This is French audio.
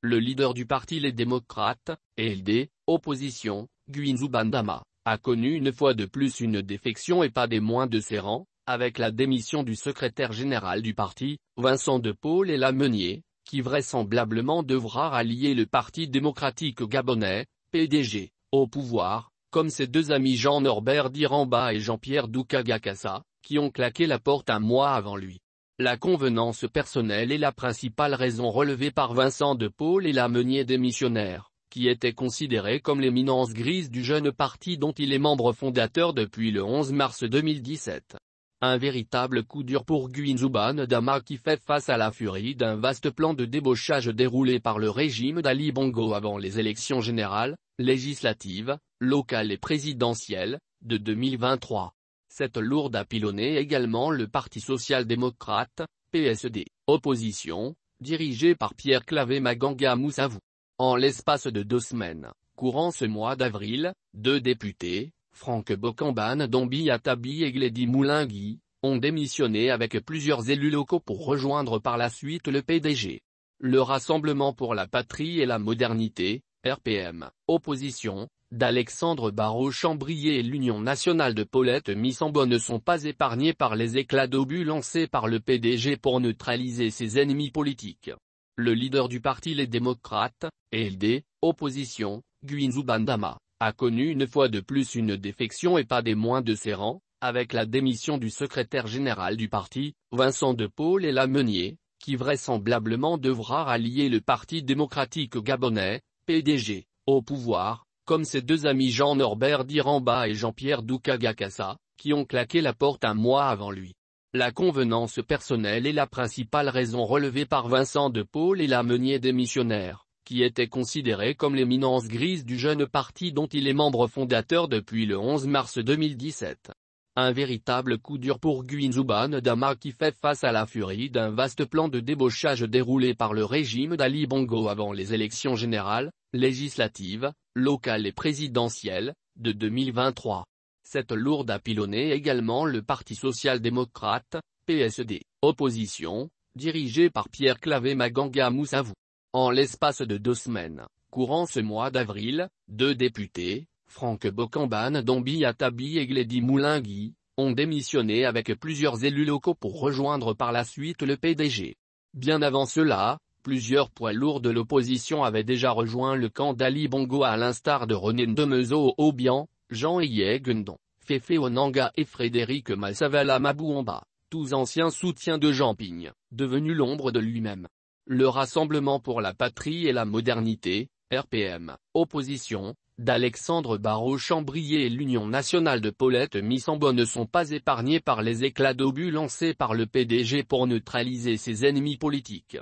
Le leader du parti Les Démocrates, LD, opposition, Guinzou Bandama, a connu une fois de plus une défection et pas des moins de ses rangs, avec la démission du secrétaire général du parti, Vincent de Paul et Lamenier, qui vraisemblablement devra rallier le Parti démocratique gabonais, PDG, au pouvoir, comme ses deux amis Jean-Norbert Diramba et Jean-Pierre Doukagakassa, qui ont claqué la porte un mois avant lui. La convenance personnelle est la principale raison relevée par Vincent de Paul et la meunier démissionnaire, qui était considéré comme l'éminence grise du jeune parti dont il est membre fondateur depuis le 11 mars 2017. Un véritable coup dur pour Guinzouban Dama qui fait face à la furie d'un vaste plan de débauchage déroulé par le régime d'Ali Bongo avant les élections générales, législatives, locales et présidentielles, de 2023. Cette lourde a pilonné également le Parti social-démocrate, PSD, opposition, dirigé par Pierre Clavé Maganga Moussavou. En l'espace de deux semaines, courant ce mois d'avril, deux députés, Franck Bokambane Dombi Atabi et gledy Moulingui, ont démissionné avec plusieurs élus locaux pour rejoindre par la suite le PDG. Le Rassemblement pour la patrie et la modernité, RPM, opposition, d'Alexandre Barrault-Chambrier et l'Union nationale de Paulette Missambo ne sont pas épargnés par les éclats d'obus lancés par le PDG pour neutraliser ses ennemis politiques. Le leader du parti Les Démocrates, LD, opposition, Guinzou Bandama, a connu une fois de plus une défection et pas des moins de ses rangs, avec la démission du secrétaire général du parti, Vincent de Paul et Lamenier, qui vraisemblablement devra rallier le Parti démocratique gabonais, PDG, au pouvoir, comme ses deux amis Jean-Norbert Diramba et Jean-Pierre Doukagakassa, qui ont claqué la porte un mois avant lui. La convenance personnelle est la principale raison relevée par Vincent de Paul et la meunier missionnaires, qui était considéré comme l'éminence grise du jeune parti dont il est membre fondateur depuis le 11 mars 2017. Un véritable coup dur pour Guinzouban Dama qui fait face à la furie d'un vaste plan de débauchage déroulé par le régime d'Ali Bongo avant les élections générales, législatives, Local et présidentiel, de 2023. Cette lourde a pilonné également le Parti social-démocrate, PSD, opposition, dirigé par Pierre Clavé Maganga Moussavou. En l'espace de deux semaines, courant ce mois d'avril, deux députés, Franck Bocamban, Dombi Atabi et Gledi Moulingui, ont démissionné avec plusieurs élus locaux pour rejoindre par la suite le PDG. Bien avant cela, plusieurs poids lourds de l'opposition avaient déjà rejoint le camp d'Ali Bongo à l'instar de René Ndemezo Obian, Jean Gundon, Fefe Onanga et Frédéric Massavala Mabouamba, tous anciens soutiens de Jean Pigne, devenu l'ombre de lui-même. Le Rassemblement pour la Patrie et la Modernité, RPM, opposition, d'Alexandre Barrault-Chambrier et l'Union Nationale de Paulette Missambo ne sont pas épargnés par les éclats d'obus lancés par le PDG pour neutraliser ses ennemis politiques.